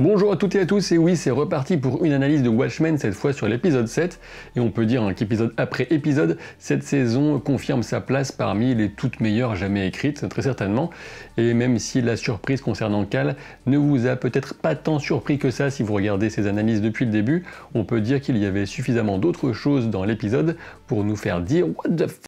Bonjour à toutes et à tous, et oui, c'est reparti pour une analyse de Watchmen, cette fois sur l'épisode 7, et on peut dire hein, qu'épisode après épisode, cette saison confirme sa place parmi les toutes meilleures jamais écrites, très certainement, et même si la surprise concernant Cal ne vous a peut-être pas tant surpris que ça si vous regardez ses analyses depuis le début, on peut dire qu'il y avait suffisamment d'autres choses dans l'épisode pour nous faire dire What the f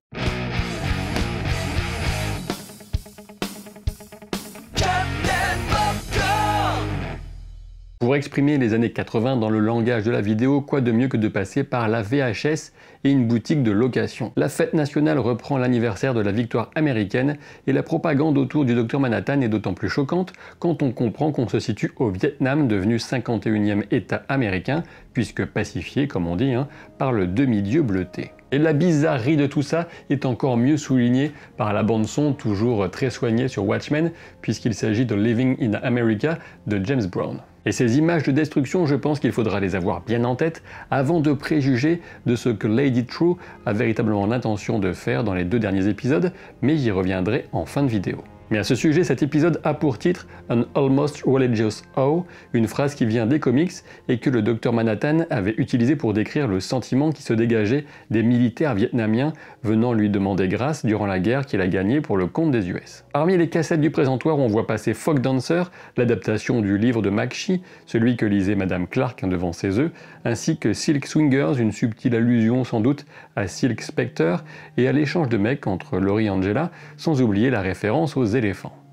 Pour exprimer les années 80 dans le langage de la vidéo, quoi de mieux que de passer par la VHS et une boutique de location. La fête nationale reprend l'anniversaire de la victoire américaine et la propagande autour du docteur Manhattan est d'autant plus choquante quand on comprend qu'on se situe au Vietnam, devenu 51e État américain, puisque pacifié, comme on dit, hein, par le demi-dieu bleuté. Et la bizarrerie de tout ça est encore mieux soulignée par la bande-son toujours très soignée sur Watchmen, puisqu'il s'agit de Living in America de James Brown. Et ces images de destruction, je pense qu'il faudra les avoir bien en tête avant de préjuger de ce que Lady True a véritablement l'intention de faire dans les deux derniers épisodes, mais j'y reviendrai en fin de vidéo. Mais à ce sujet, cet épisode a pour titre An Almost Religious How, une phrase qui vient des comics et que le docteur Manhattan avait utilisée pour décrire le sentiment qui se dégageait des militaires vietnamiens venant lui demander grâce durant la guerre qu'il a gagnée pour le compte des US. Parmi les cassettes du présentoir, on voit passer Fog Dancer, l'adaptation du livre de Shee, celui que lisait Madame Clark devant ses œufs, ainsi que Silk Swingers, une subtile allusion sans doute à Silk Spectre et à l'échange de mecs entre Laurie et Angela, sans oublier la référence aux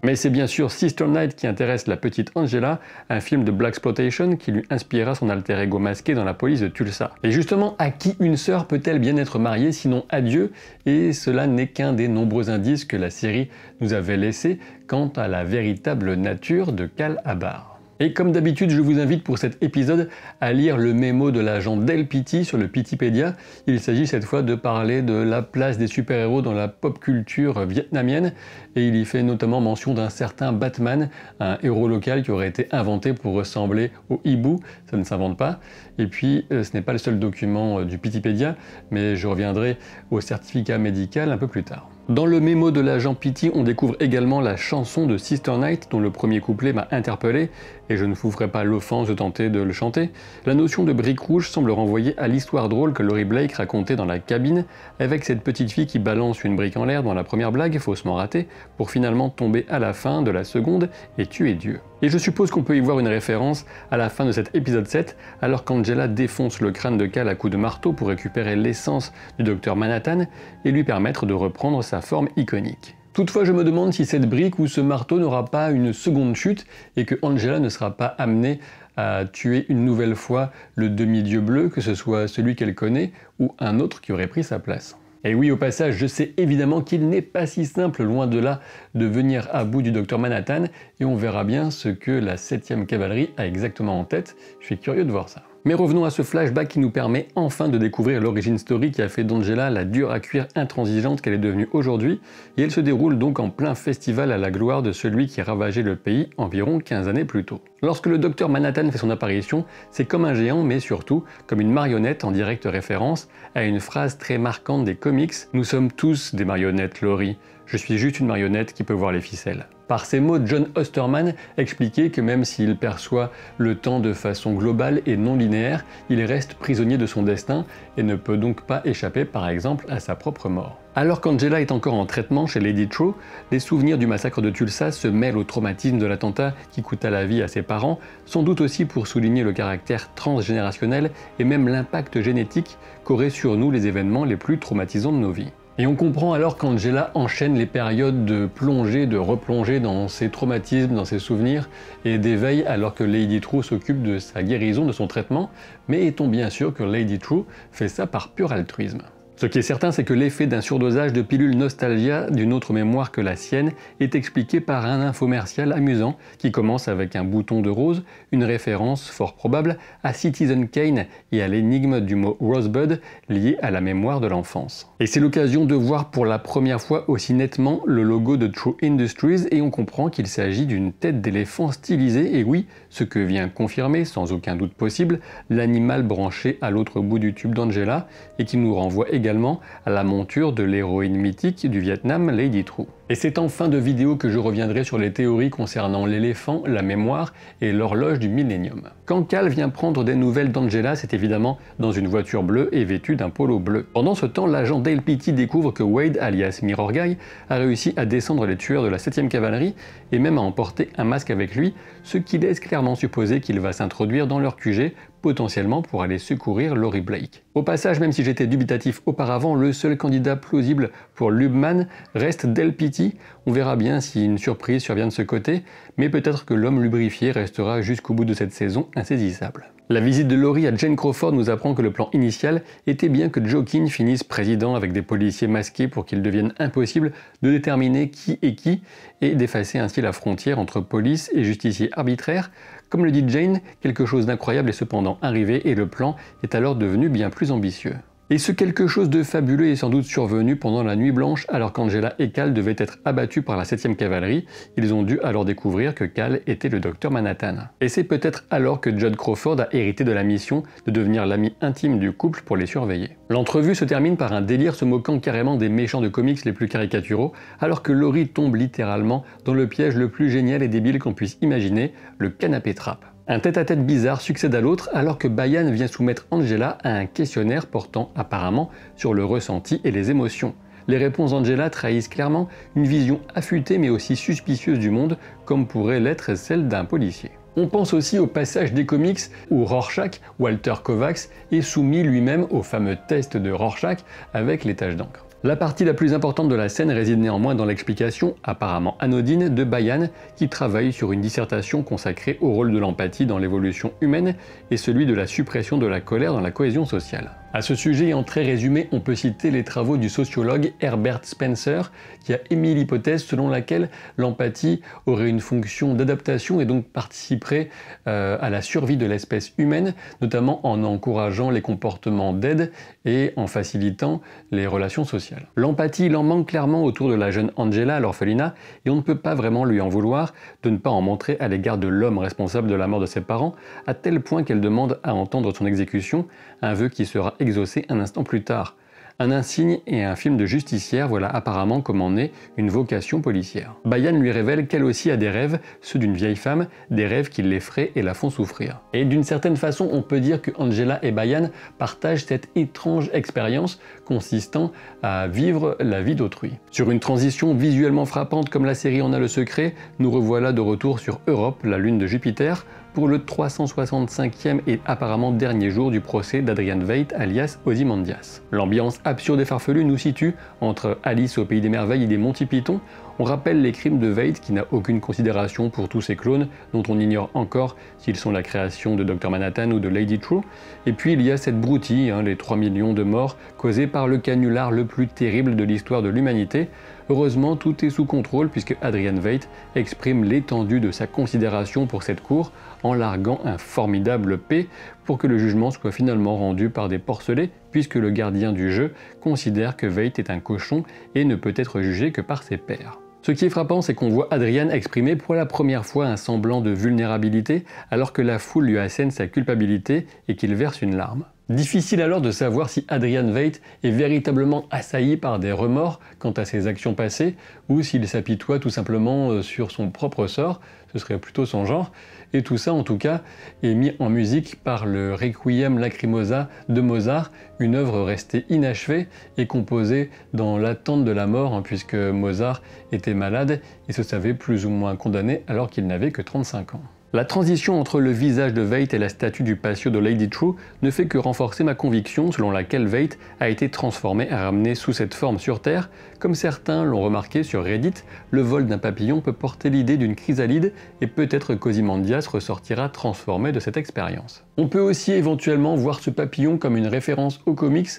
mais c'est bien sûr Sister Night qui intéresse la petite Angela, un film de Black Exploitation qui lui inspira son alter ego masqué dans la police de Tulsa. Et justement, à qui une sœur peut-elle bien être mariée sinon à Dieu Et cela n'est qu'un des nombreux indices que la série nous avait laissés quant à la véritable nature de Cal Abar. Et comme d'habitude, je vous invite pour cet épisode à lire le mémo de l'agent Del Pitti sur le Pittipédia. Il s'agit cette fois de parler de la place des super-héros dans la pop culture vietnamienne et il y fait notamment mention d'un certain Batman, un héros local qui aurait été inventé pour ressembler au hibou, ça ne s'invente pas. Et puis euh, ce n'est pas le seul document euh, du Pittipédia, mais je reviendrai au certificat médical un peu plus tard. Dans le mémo de l'agent Pity, on découvre également la chanson de Sister Night, dont le premier couplet m'a interpellé, et je ne vous ferai pas l'offense de tenter de le chanter. La notion de brique rouge semble renvoyer à l'histoire drôle que Laurie Blake racontait dans la cabine, avec cette petite fille qui balance une brique en l'air dans la première blague, faussement ratée, pour finalement tomber à la fin de la seconde et tuer Dieu. Et je suppose qu'on peut y voir une référence à la fin de cet épisode 7, alors qu'Angela défonce le crâne de Cal à coups de marteau pour récupérer l'essence du docteur Manhattan et lui permettre de reprendre sa forme iconique. Toutefois, je me demande si cette brique ou ce marteau n'aura pas une seconde chute et que Angela ne sera pas amenée à tuer une nouvelle fois le demi-dieu bleu, que ce soit celui qu'elle connaît ou un autre qui aurait pris sa place. Et oui, au passage, je sais évidemment qu'il n'est pas si simple, loin de là, de venir à bout du docteur Manhattan, et on verra bien ce que la 7ème cavalerie a exactement en tête. Je suis curieux de voir ça. Mais revenons à ce flashback qui nous permet enfin de découvrir l'origine story qui a fait d'Angela la dure à cuire intransigeante qu'elle est devenue aujourd'hui, et elle se déroule donc en plein festival à la gloire de celui qui ravageait le pays environ 15 années plus tôt. Lorsque le docteur Manhattan fait son apparition, c'est comme un géant, mais surtout comme une marionnette en directe référence à une phrase très marquante des comics Nous sommes tous des marionnettes, Laurie. Je suis juste une marionnette qui peut voir les ficelles. Par ces mots, John Osterman expliquait que même s'il perçoit le temps de façon globale et non linéaire, il reste prisonnier de son destin et ne peut donc pas échapper par exemple à sa propre mort. Alors qu'Angela est encore en traitement chez Lady True, les souvenirs du massacre de Tulsa se mêlent au traumatisme de l'attentat qui coûta la vie à ses parents, sans doute aussi pour souligner le caractère transgénérationnel et même l'impact génétique qu'auraient sur nous les événements les plus traumatisants de nos vies. Et on comprend alors qu'Angela enchaîne les périodes de plongée, de replongée dans ses traumatismes, dans ses souvenirs et d'éveil alors que Lady True s'occupe de sa guérison, de son traitement, mais est-on bien sûr que Lady True fait ça par pur altruisme ce qui est certain, c'est que l'effet d'un surdosage de pilules nostalgia d'une autre mémoire que la sienne est expliqué par un infomercial amusant qui commence avec un bouton de rose, une référence fort probable à Citizen Kane et à l'énigme du mot Rosebud lié à la mémoire de l'enfance. Et c'est l'occasion de voir pour la première fois aussi nettement le logo de True Industries et on comprend qu'il s'agit d'une tête d'éléphant stylisée et oui, ce que vient confirmer, sans aucun doute possible, l'animal branché à l'autre bout du tube d'Angela et qui nous renvoie également à la monture de l'héroïne mythique du Vietnam, Lady True. Et c'est en fin de vidéo que je reviendrai sur les théories concernant l'éléphant, la mémoire et l'horloge du millénium. Quand Cal vient prendre des nouvelles d'Angela, c'est évidemment dans une voiture bleue et vêtue d'un polo bleu. Pendant ce temps, l'agent Dale découvre que Wade, alias Mirror Guy, a réussi à descendre les tueurs de la 7ème cavalerie et même à emporter un masque avec lui, ce qui laisse clairement supposer qu'il va s'introduire dans leur QG potentiellement pour aller secourir Laurie Blake. Au passage, même si j'étais dubitatif auparavant, le seul candidat plausible pour Lubman reste Del Pitti. On verra bien si une surprise survient de ce côté, mais peut-être que l'homme lubrifié restera jusqu'au bout de cette saison insaisissable. La visite de Laurie à Jane Crawford nous apprend que le plan initial était bien que King finisse président avec des policiers masqués pour qu'il devienne impossible de déterminer qui est qui et d'effacer ainsi la frontière entre police et justicier arbitraire, comme le dit Jane, quelque chose d'incroyable est cependant arrivé et le plan est alors devenu bien plus ambitieux. Et ce quelque chose de fabuleux est sans doute survenu pendant la nuit blanche alors qu'Angela et Cal devaient être abattus par la 7ème cavalerie, ils ont dû alors découvrir que Cal était le docteur Manhattan. Et c'est peut-être alors que John Crawford a hérité de la mission de devenir l'ami intime du couple pour les surveiller. L'entrevue se termine par un délire se moquant carrément des méchants de comics les plus caricaturaux, alors que Laurie tombe littéralement dans le piège le plus génial et débile qu'on puisse imaginer, le canapé trappe. Un tête-à-tête bizarre succède à l'autre alors que Bayan vient soumettre Angela à un questionnaire portant apparemment sur le ressenti et les émotions. Les réponses d'Angela trahissent clairement une vision affûtée mais aussi suspicieuse du monde comme pourrait l'être celle d'un policier. On pense aussi au passage des comics où Rorschach, Walter Kovacs, est soumis lui-même au fameux test de Rorschach avec les taches d'encre. La partie la plus importante de la scène réside néanmoins dans l'explication, apparemment anodine, de Bayan, qui travaille sur une dissertation consacrée au rôle de l'empathie dans l'évolution humaine et celui de la suppression de la colère dans la cohésion sociale. À ce sujet, en très résumé, on peut citer les travaux du sociologue Herbert Spencer, qui a émis l'hypothèse selon laquelle l'empathie aurait une fonction d'adaptation et donc participerait euh, à la survie de l'espèce humaine, notamment en encourageant les comportements d'aide et en facilitant les relations sociales. L'empathie, il en manque clairement autour de la jeune Angela l'orphelina, l'orphelinat, et on ne peut pas vraiment lui en vouloir de ne pas en montrer à l'égard de l'homme responsable de la mort de ses parents, à tel point qu'elle demande à entendre son exécution, un vœu qui sera exaucé un instant plus tard. Un insigne et un film de justicière, voilà apparemment comment naît une vocation policière. Bayan lui révèle qu'elle aussi a des rêves, ceux d'une vieille femme, des rêves qui l'effraient et la font souffrir. Et d'une certaine façon, on peut dire que Angela et Bayan partagent cette étrange expérience consistant à vivre la vie d'autrui. Sur une transition visuellement frappante comme la série en a le secret, nous revoilà de retour sur Europe, la lune de Jupiter, pour le 365e et apparemment dernier jour du procès d'Adrian Veidt alias Ozymandias. L'ambiance absurde et farfelue nous situe entre Alice au pays des merveilles et des Monty Python, on rappelle les crimes de Veidt qui n'a aucune considération pour tous ces clones dont on ignore encore s'ils sont la création de Dr Manhattan ou de Lady True. Et puis il y a cette broutille, hein, les 3 millions de morts causés par le canular le plus terrible de l'histoire de l'humanité, Heureusement, tout est sous contrôle puisque Adrian Veit exprime l'étendue de sa considération pour cette cour en larguant un formidable P pour que le jugement soit finalement rendu par des porcelets puisque le gardien du jeu considère que Veit est un cochon et ne peut être jugé que par ses pairs. Ce qui est frappant, c'est qu'on voit Adrian exprimer pour la première fois un semblant de vulnérabilité alors que la foule lui assène sa culpabilité et qu'il verse une larme. Difficile alors de savoir si Adrian Veit est véritablement assailli par des remords quant à ses actions passées ou s'il s'apitoie tout simplement euh, sur son propre sort, ce serait plutôt son genre, et tout ça en tout cas est mis en musique par le Requiem Lacrimosa de Mozart, une œuvre restée inachevée et composée dans l'attente de la mort hein, puisque Mozart était malade et se savait plus ou moins condamné alors qu'il n'avait que 35 ans. La transition entre le visage de Veit et la statue du patio de Lady True ne fait que renforcer ma conviction selon laquelle Veit a été transformé et ramené sous cette forme sur Terre. Comme certains l'ont remarqué sur Reddit, le vol d'un papillon peut porter l'idée d'une chrysalide et peut-être Cosimandias ressortira transformé de cette expérience. On peut aussi éventuellement voir ce papillon comme une référence aux comics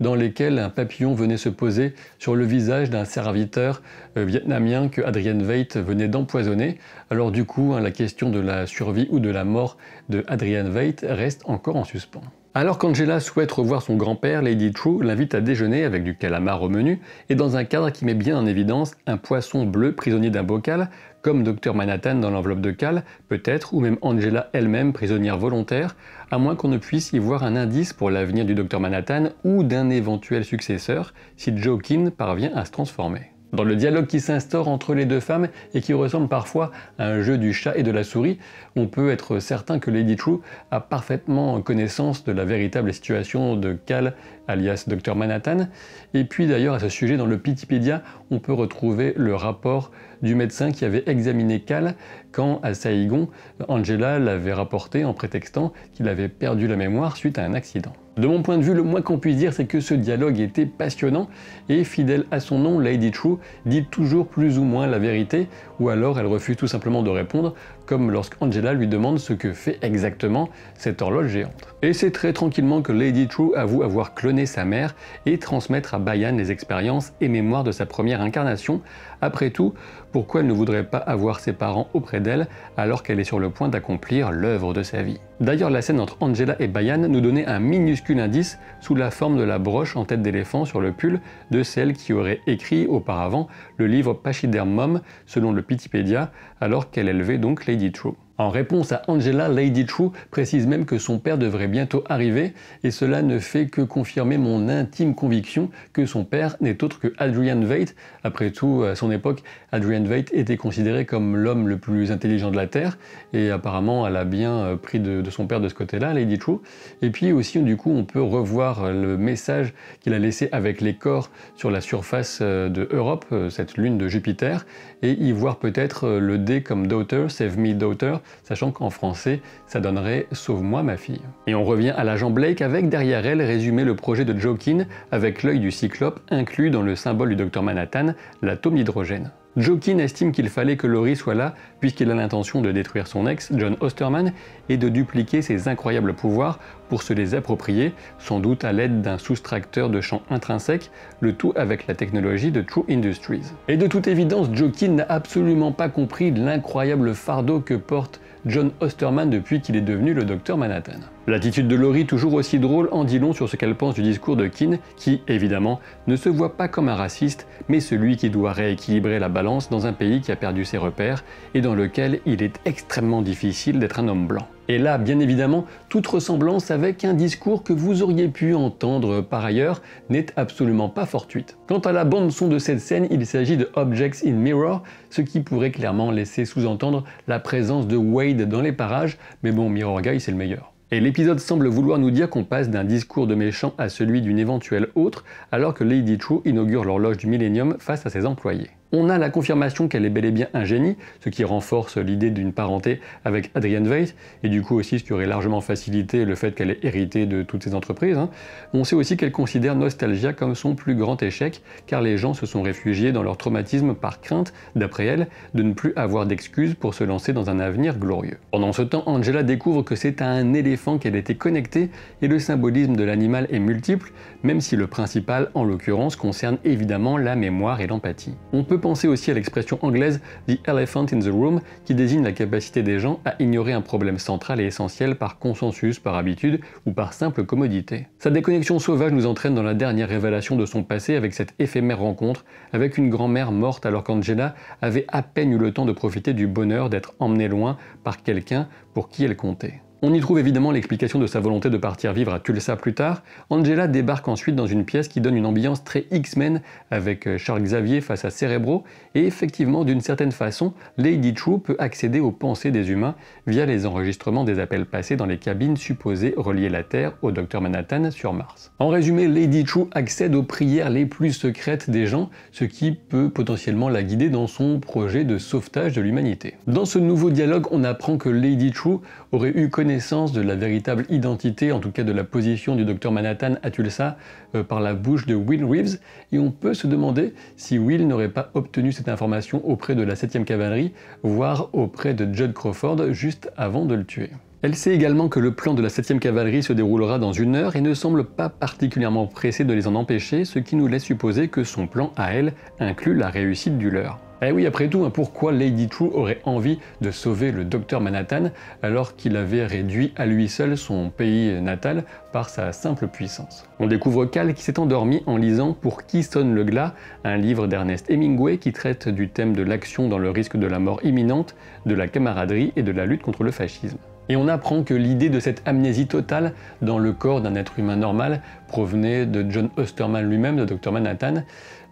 dans lesquels un papillon venait se poser sur le visage d'un serviteur euh, vietnamien que Adrienne Veit venait d'empoisonner. Alors du coup, hein, la question de la survie ou de la mort de Adrian Veidt reste encore en suspens. Alors qu'Angela souhaite revoir son grand-père, Lady True l'invite à déjeuner avec du calamar au menu et dans un cadre qui met bien en évidence un poisson bleu prisonnier d'un bocal, comme Dr Manhattan dans l'enveloppe de Cal, peut-être, ou même Angela elle-même prisonnière volontaire, à moins qu'on ne puisse y voir un indice pour l'avenir du Dr Manhattan ou d'un éventuel successeur si Joaquin parvient à se transformer dans le dialogue qui s'instaure entre les deux femmes et qui ressemble parfois à un jeu du chat et de la souris, on peut être certain que Lady True a parfaitement connaissance de la véritable situation de Cal, alias Dr Manhattan. Et puis d'ailleurs à ce sujet, dans le Pitipédia, on peut retrouver le rapport du médecin qui avait examiné Cal quand, à Saïgon, Angela l'avait rapporté en prétextant qu'il avait perdu la mémoire suite à un accident. De mon point de vue, le moins qu'on puisse dire, c'est que ce dialogue était passionnant et fidèle à son nom, Lady True dit toujours plus ou moins la vérité, ou alors elle refuse tout simplement de répondre, comme lorsqu'Angela lui demande ce que fait exactement cette horloge géante. Et c'est très tranquillement que Lady True avoue avoir cloné sa mère et transmettre à Bayan les expériences et mémoires de sa première incarnation après tout, pourquoi elle ne voudrait pas avoir ses parents auprès d'elle alors qu'elle est sur le point d'accomplir l'œuvre de sa vie D'ailleurs, la scène entre Angela et Bayan nous donnait un minuscule indice sous la forme de la broche en tête d'éléphant sur le pull de celle qui aurait écrit auparavant le livre Pachydermum selon le Pitipédia, alors qu'elle élevait donc Lady True. En réponse à Angela, Lady True précise même que son père devrait bientôt arriver, et cela ne fait que confirmer mon intime conviction que son père n'est autre que Adrian Veidt. Après tout, à son époque, Adrian Veidt était considéré comme l'homme le plus intelligent de la Terre, et apparemment elle a bien euh, pris de, son père de ce côté-là, Lady True. Et puis aussi, du coup, on peut revoir euh, le message qu'il a laissé avec les corps sur la surface euh, de Europe, cette lune de Jupiter, et y voir peut-être le D comme Daughter, Save Me Daughter, sachant qu'en français, ça donnerait Sauve-moi ma fille. Et on revient à l'agent Blake avec derrière elle résumé le projet de Jokin avec l'œil du cyclope inclus dans le symbole du Dr Manhattan, l'atome d'hydrogène. Jokin estime qu'il fallait que Laurie soit là puisqu'il a l'intention de détruire son ex, John Osterman, et de dupliquer ses incroyables pouvoirs pour se les approprier, sans doute à l'aide d'un soustracteur de champ intrinsèque, le tout avec la technologie de True Industries. Et de toute évidence, Jokin n'a absolument pas compris l'incroyable fardeau que porte John Osterman depuis qu'il est devenu le docteur Manhattan. L'attitude de Laurie, toujours aussi drôle, en dit long sur ce qu'elle pense du discours de Keane, qui, évidemment, ne se voit pas comme un raciste, mais celui qui doit rééquilibrer la balance dans un pays qui a perdu ses repères et dans lequel il est extrêmement difficile d'être un homme blanc. Et là, bien évidemment, toute ressemblance avec un discours que vous auriez pu entendre par ailleurs n'est absolument pas fortuite. Quant à la bande-son de cette scène, il s'agit de Objects in Mirror, ce qui pourrait clairement laisser sous-entendre la présence de Wade dans les parages, mais bon, Mirror Guy, c'est le meilleur. Et l'épisode semble vouloir nous dire qu'on passe d'un discours de méchant à celui d'une éventuelle autre, alors que Lady True inaugure l'horloge du millénium face à ses employés on a la confirmation qu'elle est bel et bien un génie, ce qui renforce l'idée d'une parenté avec Adrian Veidt, et du coup aussi ce qui aurait largement facilité le fait qu'elle ait hérité de toutes ces entreprises. Hein. On sait aussi qu'elle considère Nostalgia comme son plus grand échec, car les gens se sont réfugiés dans leur traumatisme par crainte, d'après elle, de ne plus avoir d'excuses pour se lancer dans un avenir glorieux. Pendant ce temps, Angela découvre que c'est à un éléphant qu'elle était connectée, et le symbolisme de l'animal est multiple, même si le principal, en l'occurrence, concerne évidemment la mémoire et l'empathie. On peut peut penser aussi à l'expression anglaise The elephant in the room, qui désigne la capacité des gens à ignorer un problème central et essentiel par consensus, par habitude ou par simple commodité. Sa déconnexion sauvage nous entraîne dans la dernière révélation de son passé avec cette éphémère rencontre avec une grand-mère morte alors qu'Angela avait à peine eu le temps de profiter du bonheur d'être emmenée loin par quelqu'un pour qui elle comptait. On y trouve évidemment l'explication de sa volonté de partir vivre à Tulsa plus tard. Angela débarque ensuite dans une pièce qui donne une ambiance très X-Men avec euh, Charles Xavier face à Cerebro et effectivement d'une certaine façon, Lady True peut accéder aux pensées des humains via les enregistrements des appels passés dans les cabines supposées relier la Terre au Docteur Manhattan sur Mars. En résumé, Lady True accède aux prières les plus secrètes des gens, ce qui peut potentiellement la guider dans son projet de sauvetage de l'humanité. Dans ce nouveau dialogue, on apprend que Lady True aurait eu connaissance connaissance de la véritable identité, en tout cas de la position du docteur Manhattan à Tulsa, euh, par la bouche de Will Reeves, et on peut se demander si Will n'aurait pas obtenu cette information auprès de la 7e cavalerie, voire auprès de Judd Crawford juste avant de le tuer. Elle sait également que le plan de la 7e cavalerie se déroulera dans une heure et ne semble pas particulièrement pressé de les en empêcher, ce qui nous laisse supposer que son plan à elle inclut la réussite du leur. Eh oui, après tout, hein, pourquoi Lady True aurait envie de sauver le docteur Manhattan alors qu'il avait réduit à lui seul son pays natal par sa simple puissance On découvre Cal qui s'est endormi en lisant Pour qui sonne le glas, un livre d'Ernest Hemingway qui traite du thème de l'action dans le risque de la mort imminente, de la camaraderie et de la lutte contre le fascisme. Et on apprend que l'idée de cette amnésie totale dans le corps d'un être humain normal provenait de John Osterman lui-même, de Dr Manhattan,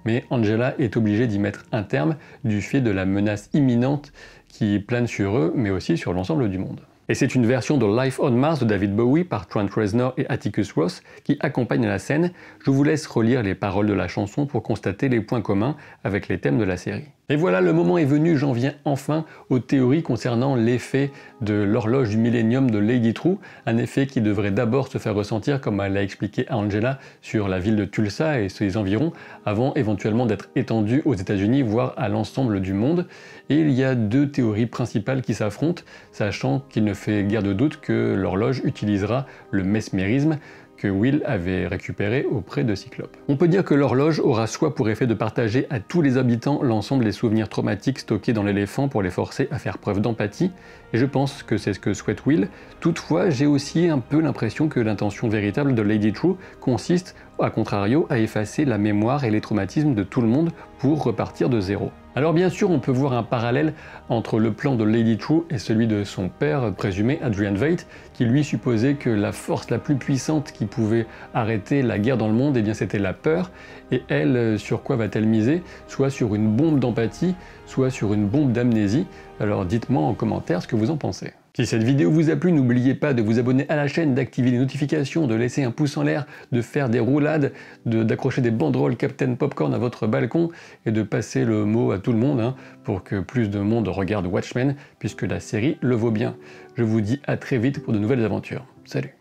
mais Angela est obligée d'y mettre un terme du fait de la menace imminente qui plane sur eux, mais aussi sur l'ensemble du monde. Et c'est une version de Life on Mars de David Bowie par Trent Reznor et Atticus Ross qui accompagne la scène. Je vous laisse relire les paroles de la chanson pour constater les points communs avec les thèmes de la série. Et voilà, le moment est venu, j'en viens enfin aux théories concernant l'effet de l'horloge du millénium de Lady True, un effet qui devrait d'abord se faire ressentir, comme elle l'a expliqué à Angela, sur la ville de Tulsa et ses environs, avant éventuellement d'être étendu aux États-Unis, voire à l'ensemble du monde. Et il y a deux théories principales qui s'affrontent, sachant qu'il ne fait guère de doute que l'horloge utilisera le mesmérisme, que Will avait récupéré auprès de Cyclope. On peut dire que l'horloge aura soit pour effet de partager à tous les habitants l'ensemble des souvenirs traumatiques stockés dans l'éléphant pour les forcer à faire preuve d'empathie, et je pense que c'est ce que souhaite Will, toutefois j'ai aussi un peu l'impression que l'intention véritable de Lady True consiste à contrario, à effacer la mémoire et les traumatismes de tout le monde pour repartir de zéro. Alors bien sûr, on peut voir un parallèle entre le plan de Lady True et celui de son père présumé Adrian Veidt, qui lui supposait que la force la plus puissante qui pouvait arrêter la guerre dans le monde, eh bien c'était la peur, et elle, euh, sur quoi va-t-elle miser Soit sur une bombe d'empathie, soit sur une bombe d'amnésie. Alors dites-moi en commentaire ce que vous en pensez. Si cette vidéo vous a plu, n'oubliez pas de vous abonner à la chaîne, d'activer les notifications, de laisser un pouce en l'air, de faire des roulades, d'accrocher des banderoles Captain Popcorn à votre balcon et de passer le mot à tout le monde hein, pour que plus de monde regarde Watchmen puisque la série le vaut bien. Je vous dis à très vite pour de nouvelles aventures. Salut